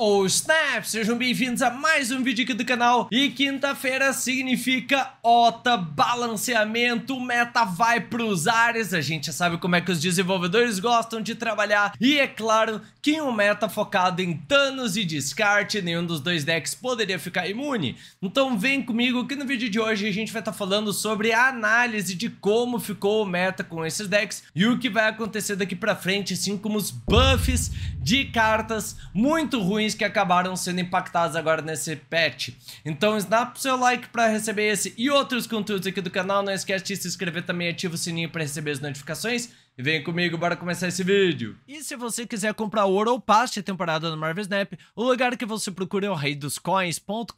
Oh snap! Sejam bem-vindos a mais um vídeo aqui do canal E quinta-feira significa OTA, balanceamento, meta vai pros ares A gente já sabe como é que os desenvolvedores gostam de trabalhar E é claro que em um meta focado em Thanos e descarte Nenhum dos dois decks poderia ficar imune Então vem comigo que no vídeo de hoje a gente vai estar tá falando sobre a análise de como ficou o meta com esses decks E o que vai acontecer daqui pra frente, assim como os buffs de cartas muito ruins que acabaram sendo impactados agora nesse patch. Então snap seu like para receber esse e outros conteúdos aqui do canal, não esquece de se inscrever também, e ativa o sininho para receber as notificações. E vem comigo, bora começar esse vídeo! E se você quiser comprar ouro ou paste temporada no Marvel Snap, o lugar que você procura é o reidoscoins.com.br.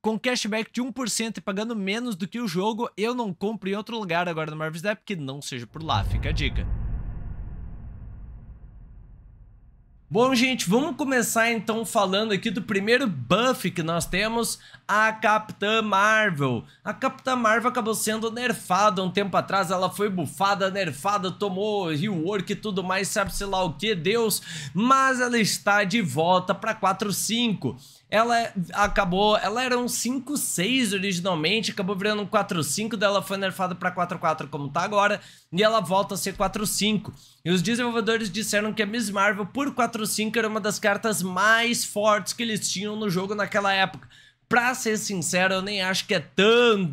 Com cashback de 1% e pagando menos do que o jogo, eu não compro em outro lugar agora no Marvel Snap que não seja por lá, fica a dica. Bom, gente, vamos começar então falando aqui do primeiro buff que nós temos, a Capitã Marvel. A Capitã Marvel acabou sendo nerfada um tempo atrás, ela foi bufada, nerfada, tomou rework e tudo mais, sabe-se lá o que, Deus, mas ela está de volta para 4.5. Ela acabou, ela era um 5-6 originalmente, acabou virando um 4-5, dela foi nerfada para 4-4 como tá agora, e ela volta a ser 4-5. E os desenvolvedores disseram que a Miss Marvel por 4-5 era uma das cartas mais fortes que eles tinham no jogo naquela época. Pra ser sincero, eu nem acho que é tão,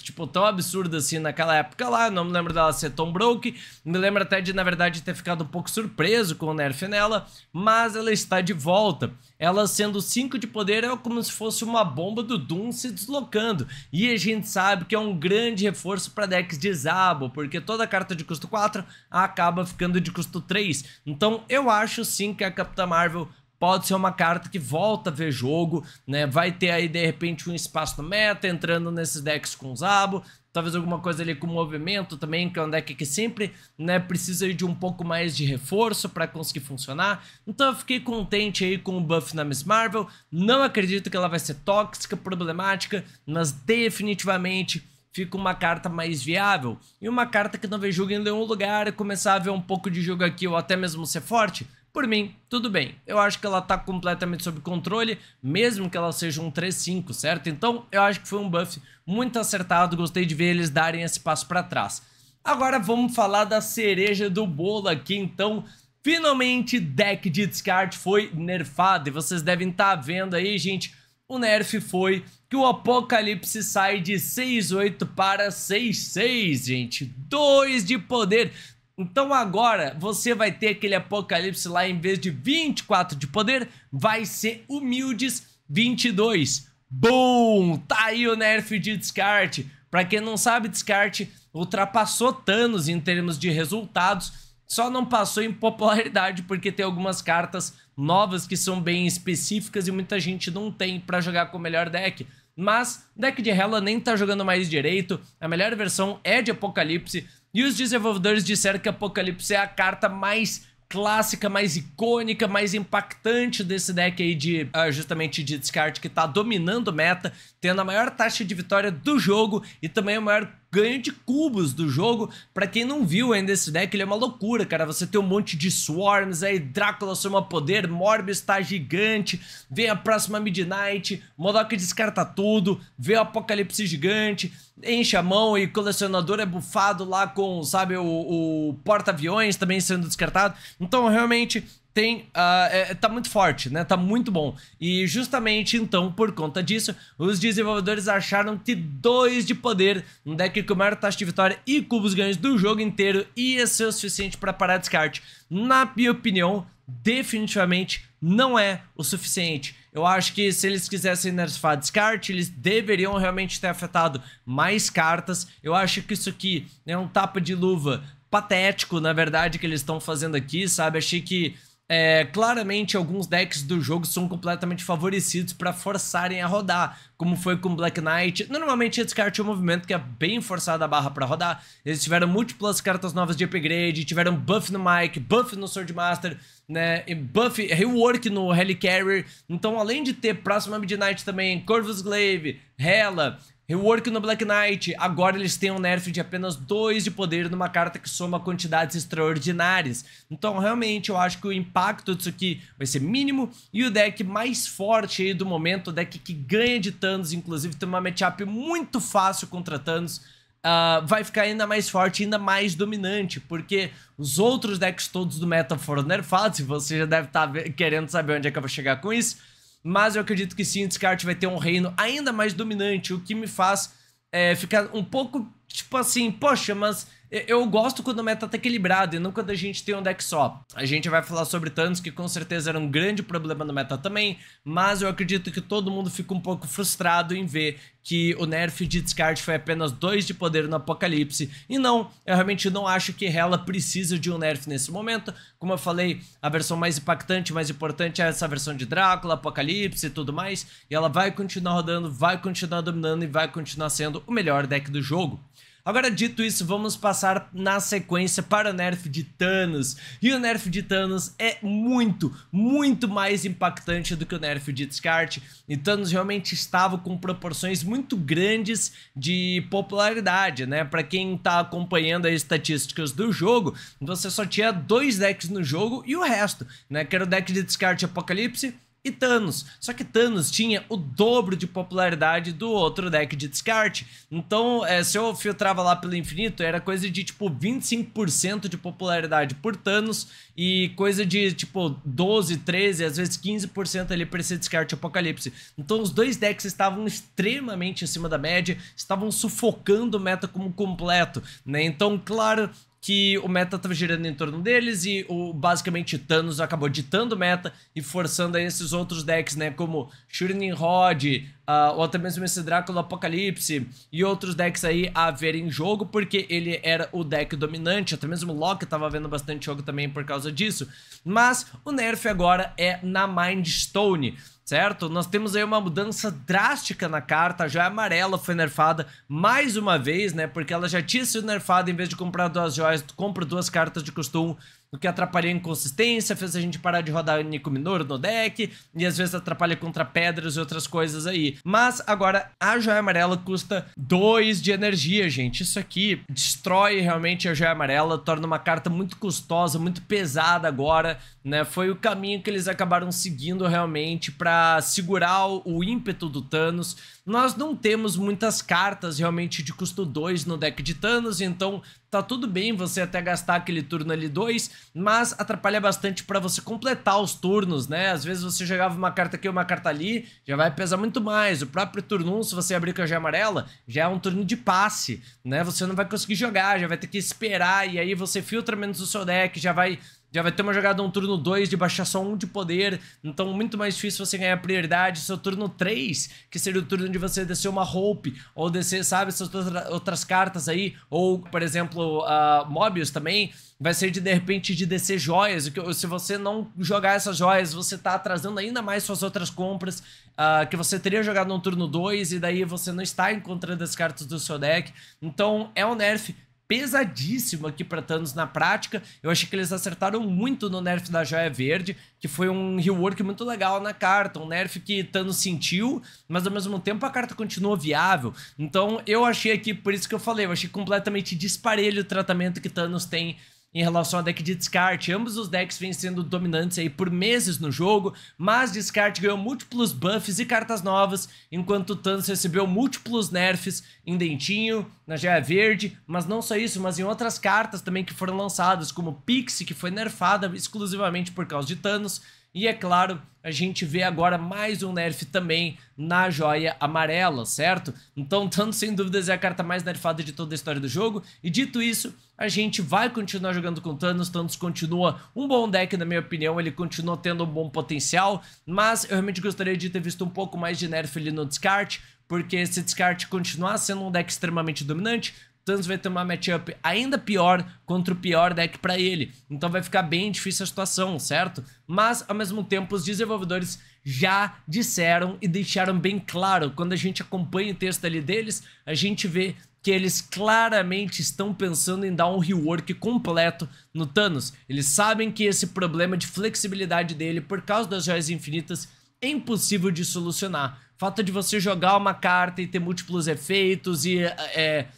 tipo, tão absurdo assim naquela época lá. Não me lembro dela ser tão broke. Me lembro até de, na verdade, ter ficado um pouco surpreso com o nerf nela. Mas ela está de volta. Ela sendo 5 de poder é como se fosse uma bomba do Doom se deslocando. E a gente sabe que é um grande reforço para decks de Zabo, porque toda carta de custo 4 acaba ficando de custo 3. Então eu acho sim que a Capitã Marvel pode ser uma carta que volta a ver jogo, né? Vai ter aí de repente um espaço no meta, entrando nesses decks com Zabo, talvez alguma coisa ali com movimento também, que é um deck que sempre, né, precisa de um pouco mais de reforço para conseguir funcionar. Então eu fiquei contente aí com o buff na Miss Marvel. Não acredito que ela vai ser tóxica, problemática, mas definitivamente fica uma carta mais viável. E uma carta que não vê jogo em nenhum lugar, começar a ver um pouco de jogo aqui ou até mesmo ser forte, por mim, tudo bem. Eu acho que ela tá completamente sob controle, mesmo que ela seja um 3-5, certo? Então, eu acho que foi um buff muito acertado, gostei de ver eles darem esse passo para trás. Agora vamos falar da cereja do bolo aqui, então... Finalmente, deck de descarte foi nerfado e vocês devem estar tá vendo aí, gente, o nerf foi que o Apocalipse sai de 6-8 para 6-6, gente. 2 de poder. Então agora você vai ter aquele apocalipse lá em vez de 24 de poder, vai ser humildes 22. Boom! Tá aí o nerf de descarte. Para quem não sabe, descarte ultrapassou Thanos em termos de resultados, só não passou em popularidade porque tem algumas cartas novas que são bem específicas e muita gente não tem para jogar com o melhor deck. Mas deck de Hela nem tá jogando mais direito, a melhor versão é de Apocalipse, e os desenvolvedores disseram que Apocalipse é a carta mais clássica, mais icônica, mais impactante desse deck aí de uh, justamente de descarte que tá dominando meta, tendo a maior taxa de vitória do jogo e também o maior ganho de cubos do jogo. Pra quem não viu ainda esse deck, ele é uma loucura, cara. Você tem um monte de Swarms aí, Drácula soma poder, Morbius tá gigante, vem a próxima Midnight, Modok descarta tudo, vem o Apocalipse gigante, enche a mão e colecionador é bufado lá com, sabe, o, o porta-aviões também sendo descartado. Então, realmente, tem uh, é, tá muito forte, né? Tá muito bom. E justamente então, por conta disso, os desenvolvedores acharam que dois de poder, um deck com maior taxa de vitória e cubos ganhos do jogo inteiro ia ser o suficiente para parar descarte. Na minha opinião, definitivamente não é o suficiente. Eu acho que se eles quisessem nerfar descarte, eles deveriam realmente ter afetado mais cartas. Eu acho que isso aqui é um tapa de luva patético, na verdade, que eles estão fazendo aqui, sabe? Achei que é, claramente, alguns decks do jogo são completamente favorecidos para forçarem a rodar, como foi com Black Knight. Normalmente, esse cartão um movimento que é bem forçado a barra para rodar. Eles tiveram múltiplas cartas novas de upgrade, tiveram buff no Mike, buff no Swordmaster, né, e buff, rework no Helicarrier. Então, além de ter próxima Midnight também, Corvus Glaive, Hela, Rework no Black Knight. Agora eles têm um nerf de apenas 2 de poder numa carta que soma quantidades extraordinárias. Então, realmente, eu acho que o impacto disso aqui vai ser mínimo. E o deck mais forte aí do momento, o deck que ganha de Thanos, inclusive tem uma matchup muito fácil contra Thanos, uh, vai ficar ainda mais forte, ainda mais dominante. Porque os outros decks todos do meta foram nerfados e você já deve estar tá querendo saber onde é que eu vou chegar com isso mas eu acredito que sim, o descarte vai ter um reino ainda mais dominante, o que me faz é, ficar um pouco tipo assim, poxa, mas eu gosto quando o meta tá equilibrado e não quando a gente tem um deck só. A gente vai falar sobre Thanos, que com certeza era um grande problema no meta também, mas eu acredito que todo mundo fica um pouco frustrado em ver que o nerf de descarte foi apenas 2 de poder no Apocalipse. E não, eu realmente não acho que Hela precisa de um nerf nesse momento. Como eu falei, a versão mais impactante, mais importante é essa versão de Drácula, Apocalipse e tudo mais. E ela vai continuar rodando, vai continuar dominando e vai continuar sendo o melhor deck do jogo. Agora, dito isso, vamos passar na sequência para o nerf de Thanos. E o nerf de Thanos é muito, muito mais impactante do que o nerf de Descarte. E Thanos realmente estava com proporções muito grandes de popularidade, né? Para quem tá acompanhando as estatísticas do jogo, você só tinha dois decks no jogo e o resto, né? Que era o deck de Descarte Apocalipse e Thanos. Só que Thanos tinha o dobro de popularidade do outro deck de descarte. Então, é, se eu filtrava lá pelo infinito, era coisa de tipo 25% de popularidade por Thanos e coisa de tipo 12, 13, às vezes 15% ali para esse descarte Apocalipse. Então, os dois decks estavam extremamente acima da média, estavam sufocando o meta como completo, né? Então, claro que o meta estava tá girando em torno deles e o basicamente Thanos acabou ditando o meta e forçando aí esses outros decks, né, como Shuriken Rod, uh, ou até mesmo esse Drácula Apocalipse e outros decks aí a ver em jogo, porque ele era o deck dominante, até mesmo o Loki tava vendo bastante jogo também por causa disso. Mas o nerf agora é na Mind Stone certo? Nós temos aí uma mudança drástica na carta, a joia é amarela foi nerfada mais uma vez, né? Porque ela já tinha sido nerfada, em vez de comprar duas joias, tu compra duas cartas de costume o que atrapalha a inconsistência, fez a gente parar de rodar Nico Minor no deck, e às vezes atrapalha contra pedras e outras coisas aí. Mas agora a joia amarela custa 2 de energia, gente. Isso aqui destrói realmente a joia amarela, torna uma carta muito custosa, muito pesada agora, né? Foi o caminho que eles acabaram seguindo realmente para segurar o ímpeto do Thanos. Nós não temos muitas cartas realmente de custo 2 no deck de Thanos, então Tá tudo bem você até gastar aquele turno ali 2, mas atrapalha bastante para você completar os turnos, né? Às vezes você jogava uma carta aqui, uma carta ali, já vai pesar muito mais. O próprio turno 1, um, se você abrir com a G amarela, já é um turno de passe, né? Você não vai conseguir jogar, já vai ter que esperar, e aí você filtra menos o seu deck, já vai já vai ter uma jogada no turno 2 de baixar só um de poder, então muito mais difícil você ganhar prioridade. Seu turno 3, que seria o turno de você descer uma roupa ou descer, sabe, essas outras cartas aí, ou, por exemplo, uh, Mobius também, vai ser de, de repente de descer joias. Se você não jogar essas joias, você tá atrasando ainda mais suas outras compras, uh, que você teria jogado no turno 2, e daí você não está encontrando as cartas do seu deck. Então é um nerf pesadíssimo aqui para Thanos na prática. Eu achei que eles acertaram muito no nerf da Joia Verde, que foi um rework muito legal na carta, um nerf que Thanos sentiu, mas ao mesmo tempo a carta continuou viável. Então eu achei aqui, por isso que eu falei, eu achei completamente disparelho o tratamento que Thanos tem em relação a deck de descarte. Ambos os decks vêm sendo dominantes aí por meses no jogo, mas descarte ganhou múltiplos buffs e cartas novas, enquanto Thanos recebeu múltiplos nerfs em Dentinho, na Geia Verde, mas não só isso, mas em outras cartas também que foram lançadas, como Pixie, que foi nerfada exclusivamente por causa de Thanos, e é claro, a gente vê agora mais um nerf também na joia amarela, certo? Então, tanto sem dúvidas é a carta mais nerfada de toda a história do jogo. E dito isso, a gente vai continuar jogando com Thanos. Thanos continua um bom deck, na minha opinião. Ele continua tendo um bom potencial. Mas eu realmente gostaria de ter visto um pouco mais de nerf ali no descarte porque se descarte continuar sendo um deck extremamente dominante, Thanos vai ter uma matchup ainda pior contra o pior deck para ele. Então vai ficar bem difícil a situação, certo? Mas, ao mesmo tempo, os desenvolvedores já disseram e deixaram bem claro. Quando a gente acompanha o texto ali deles, a gente vê que eles claramente estão pensando em dar um rework completo no Thanos. Eles sabem que esse problema de flexibilidade dele, por causa das joias infinitas, é impossível de solucionar. Fato de você jogar uma carta e ter múltiplos efeitos e é,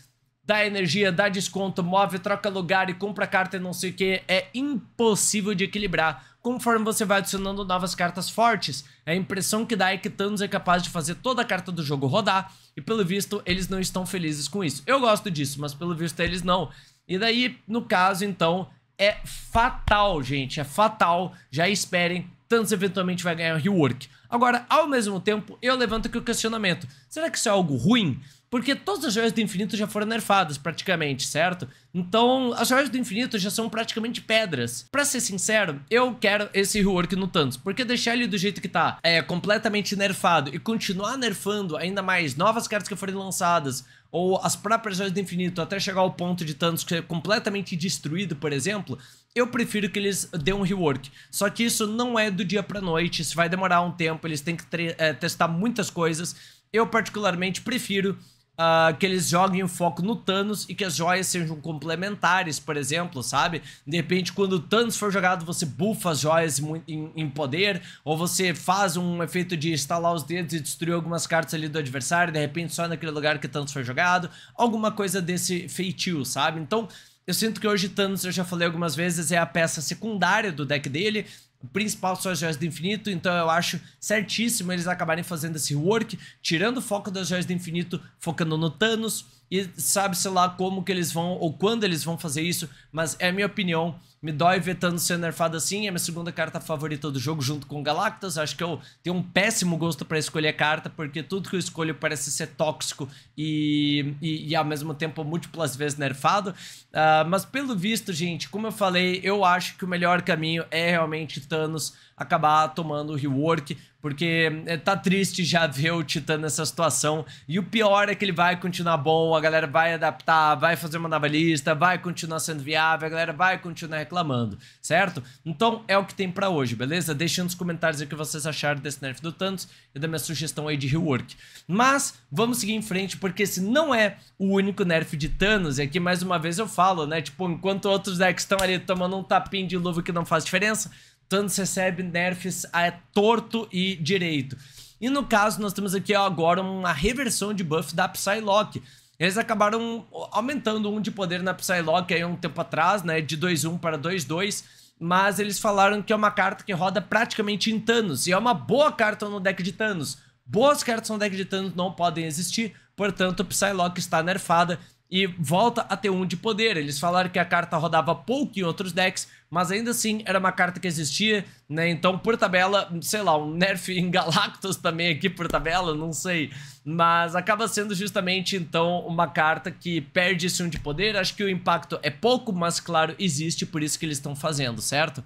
dá energia, dá desconto, move, troca lugar e compra carta e não sei o que, é impossível de equilibrar conforme você vai adicionando novas cartas fortes. É a impressão que dá é que Thanos é capaz de fazer toda a carta do jogo rodar, e pelo visto eles não estão felizes com isso. Eu gosto disso, mas pelo visto eles não. E daí, no caso, então, é fatal, gente, é fatal. Já esperem, Thanos eventualmente vai ganhar um rework. Agora, ao mesmo tempo, eu levanto aqui o questionamento. Será que isso é algo ruim? Porque todas as joias do infinito já foram nerfadas, praticamente, certo? Então, as joias do infinito já são praticamente pedras. Pra ser sincero, eu quero esse rework no Thanos, porque deixar ele do jeito que tá, é, completamente nerfado, e continuar nerfando ainda mais novas cartas que forem lançadas, ou as próprias joias do infinito, até chegar ao ponto de Thanos ser completamente destruído, por exemplo, eu prefiro que eles dêem um rework. Só que isso não é do dia pra noite, isso vai demorar um tempo, eles têm que é, testar muitas coisas. Eu particularmente prefiro Uh, que eles joguem o foco no Thanos e que as joias sejam complementares, por exemplo, sabe? De repente, quando o Thanos for jogado, você bufa as joias em, em, em, poder, ou você faz um efeito de estalar os dedos e destruir algumas cartas ali do adversário, de repente só naquele lugar que o Thanos foi jogado, alguma coisa desse feitio, sabe? Então. Eu sinto que hoje Thanos, eu já falei algumas vezes, é a peça secundária do deck dele, o principal são as joias do infinito, então eu acho certíssimo eles acabarem fazendo esse work, tirando o foco das joias do infinito, focando no Thanos, e sabe-se lá como que eles vão, ou quando eles vão fazer isso, mas é a minha opinião, me dói ver Thanos sendo nerfado assim. É minha segunda carta favorita do jogo, junto com Galactus. Acho que eu tenho um péssimo gosto para escolher carta, porque tudo que eu escolho parece ser tóxico e, e, e ao mesmo tempo múltiplas vezes nerfado. Uh, mas pelo visto, gente, como eu falei, eu acho que o melhor caminho é realmente Thanos acabar tomando o rework, porque eh, tá triste já ver o Titã nessa situação. E o pior é que ele vai continuar bom, a galera vai adaptar, vai fazer uma nova lista, vai continuar sendo viável, a galera vai continuar reclamando, certo? Então é o que tem para hoje, beleza? Deixem nos comentários o que vocês acharam desse nerf do Thanos e da minha sugestão aí de rework. Mas vamos seguir em frente, porque esse não é o único nerf de Thanos, e aqui mais uma vez eu falo, né? Tipo, enquanto outros decks estão ali tomando um tapinho de luva que não faz diferença, Thanos recebe nerfs a torto e direito. E no caso, nós temos aqui agora uma reversão de buff da Psylocke. Eles acabaram aumentando um de poder na Psylocke aí um tempo atrás, né? De 2-1 para 2-2. Mas eles falaram que é uma carta que roda praticamente em Thanos. E é uma boa carta no deck de Thanos. Boas cartas no deck de Thanos não podem existir. Portanto, Psylocke está nerfada e volta a ter um de poder. Eles falaram que a carta rodava pouco em outros decks, mas ainda assim era uma carta que existia, né? Então, por tabela, sei lá, um nerf em Galactus também aqui por tabela, não sei. Mas acaba sendo justamente, então, uma carta que perde esse um de poder. Acho que o impacto é pouco, mas claro, existe, por isso que eles estão fazendo, certo?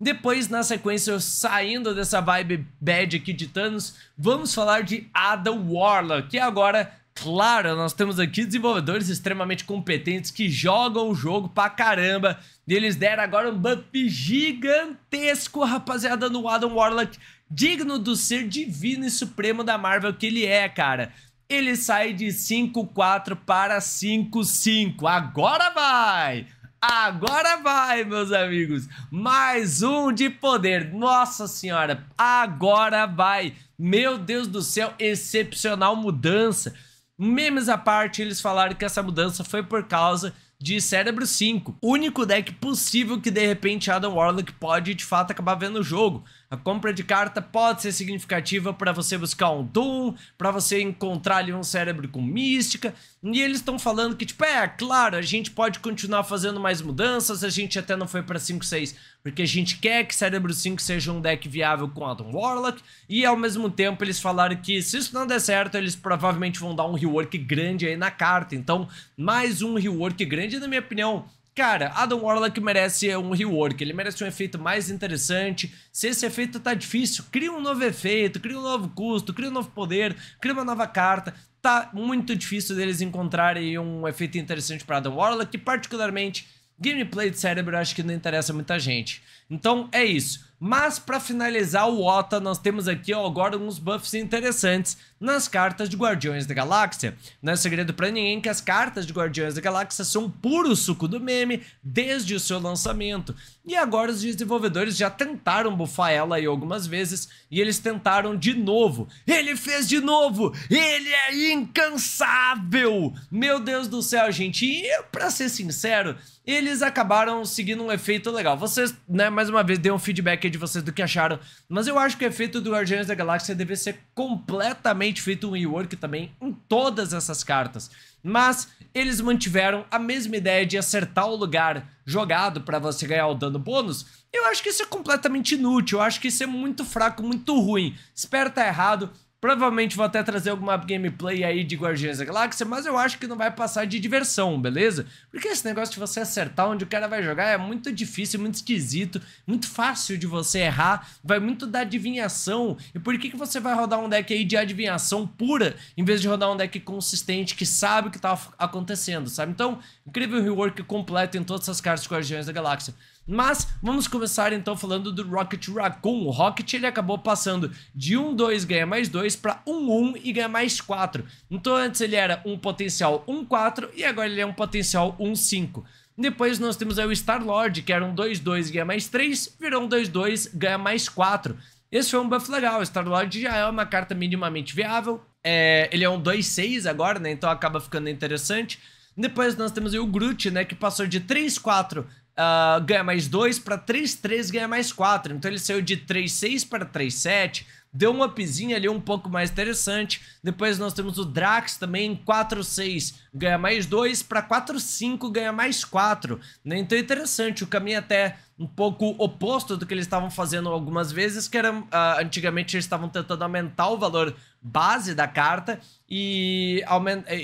Depois, na sequência, saindo dessa vibe bad aqui de Thanos, vamos falar de Ada Warlock, que agora Claro, nós temos aqui desenvolvedores extremamente competentes que jogam o jogo pra caramba. E eles deram agora um bump gigantesco, rapaziada, no Adam Warlock, digno do ser divino e supremo da Marvel que ele é, cara. Ele sai de 5-4 para 5-5. Agora vai! Agora vai, meus amigos. Mais um de poder. Nossa senhora, agora vai. Meu Deus do céu, excepcional mudança. Memes à parte, eles falaram que essa mudança foi por causa de Cérebro 5, único deck possível que de repente Adam Warlock pode de fato acabar vendo o jogo, a compra de carta pode ser significativa para você buscar um Doom, para você encontrar ali um cérebro com mística. E eles estão falando que, tipo, é, claro, a gente pode continuar fazendo mais mudanças, a gente até não foi para 5-6, porque a gente quer que Cérebro 5 seja um deck viável com Adam Warlock, e ao mesmo tempo eles falaram que se isso não der certo, eles provavelmente vão dar um rework grande aí na carta. Então, mais um rework grande, na minha opinião, Cara, Adam Warlock merece um rework, ele merece um efeito mais interessante. Se esse efeito tá difícil, cria um novo efeito, cria um novo custo, cria um novo poder, cria uma nova carta tá muito difícil deles encontrarem um efeito interessante para Adam Warlock, que particularmente gameplay de cérebro acho que não interessa muita gente. Então é isso. Mas para finalizar o OTA, nós temos aqui ó, agora uns buffs interessantes nas cartas de Guardiões da Galáxia. Não é segredo para ninguém que as cartas de Guardiões da Galáxia são puro suco do meme desde o seu lançamento. E agora os desenvolvedores já tentaram bufar ela aí algumas vezes e eles tentaram de novo. Ele fez de novo! Ele é incansável! Meu Deus do céu, gente, e para ser sincero, eles acabaram seguindo um efeito legal. Vocês, né, mais uma vez, deem um feedback aí de vocês do que acharam. Mas eu acho que o efeito do Guardiões da Galáxia deve ser completamente feito um rework também em todas essas cartas. Mas eles mantiveram a mesma ideia de acertar o lugar jogado para você ganhar o dano bônus. Eu acho que isso é completamente inútil, eu acho que isso é muito fraco, muito ruim. Espero tá errado, Provavelmente vou até trazer alguma gameplay aí de Guardiões da Galáxia, mas eu acho que não vai passar de diversão, beleza? Porque esse negócio de você acertar onde o cara vai jogar é muito difícil, muito esquisito, muito fácil de você errar, vai muito da adivinhação. E por que, que você vai rodar um deck aí de adivinhação pura, em vez de rodar um deck consistente que sabe o que tá acontecendo, sabe? Então, incrível rework completo em todas as cartas de Guardiões da Galáxia. Mas vamos começar então falando do Rocket Raccoon. O Rocket ele acabou passando de 1, 2 ganha mais 2 para 1, 1 e ganha mais 4. Então antes ele era um potencial 1, 4 e agora ele é um potencial 1, 5. Depois nós temos aí o Star-Lord, que era um 2-2 ganha mais 3, virou um 2-2 ganha mais 4. Esse foi um buff legal, o Star-Lord já é uma carta minimamente viável, é, ele é um 2-6 agora, né, então acaba ficando interessante. Depois nós temos aí o Groot, né, que passou de 3-4 uh, ganha mais 2 para 3, 3 ganha mais 4. Então ele saiu de 3, 6 para 3, 7 deu um upzinho ali um pouco mais interessante. Depois nós temos o Drax também, 4-6 ganha mais 2, para 4-5 ganha mais 4. Né? Então é interessante, o caminho até um pouco oposto do que eles estavam fazendo algumas vezes, que era, uh, antigamente eles estavam tentando aumentar o valor base da carta e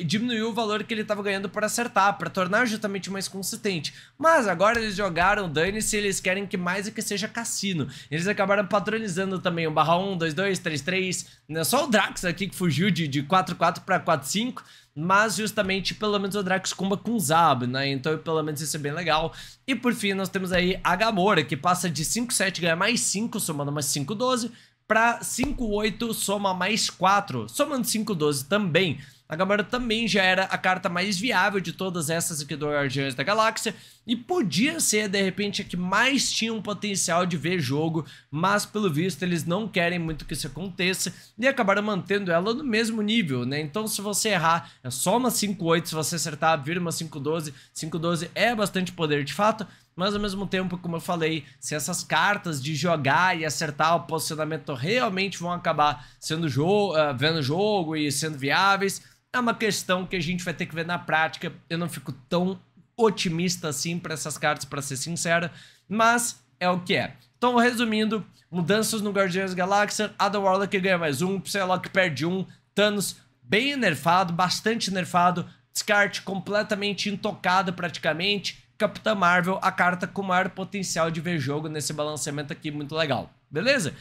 diminuiu o valor que ele estava ganhando para acertar, para tornar justamente mais consistente. Mas agora eles jogaram, dane-se, eles querem que mais e que seja cassino. Eles acabaram padronizando também o barra 1, 2, 2, 3-2, 3-3. Né? Só o Drax aqui que fugiu de, de 4-4 para 4-5 mas justamente pelo menos o Drax comba com o Zab, né? Então pelo menos isso é bem legal. E por fim nós temos aí a Gamora, que passa de 5-7 ganha mais 5, somando mais 5-12, para 5-8 soma mais 4, somando 5-12 também. A Gamora também já era a carta mais viável de todas essas aqui do Guardiões da Galáxia e podia ser, de repente, a que mais tinha um potencial de ver jogo, mas pelo visto eles não querem muito que isso aconteça e acabaram mantendo ela no mesmo nível, né? Então se você errar é só uma 5-8, se você acertar vira uma 5-12, 5-12 é bastante poder de fato, mas ao mesmo tempo, como eu falei, se essas cartas de jogar e acertar o posicionamento realmente vão acabar sendo jogo, uh, ah, vendo jogo e sendo viáveis, é uma questão que a gente vai ter que ver na prática. Eu não fico tão otimista assim para essas cartas, para ser sincera, mas é o que é. Então, resumindo, mudanças no Guardiões da Galáxia, Adam Warlock ganha mais um, Psylocke perde um, Thanos bem nerfado, bastante nerfado, descarte completamente intocado praticamente, Capitã Marvel, a carta com maior potencial de ver jogo nesse balanceamento aqui, muito legal. Beleza?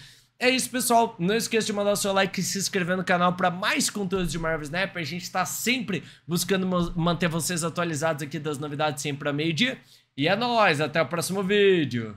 é isso, pessoal. Não esqueça de mandar o seu like e se inscrever no canal para mais conteúdos de Marvel Snap. A gente está sempre buscando manter vocês atualizados aqui das novidades sempre a meio-dia. E é nóis, até o próximo vídeo.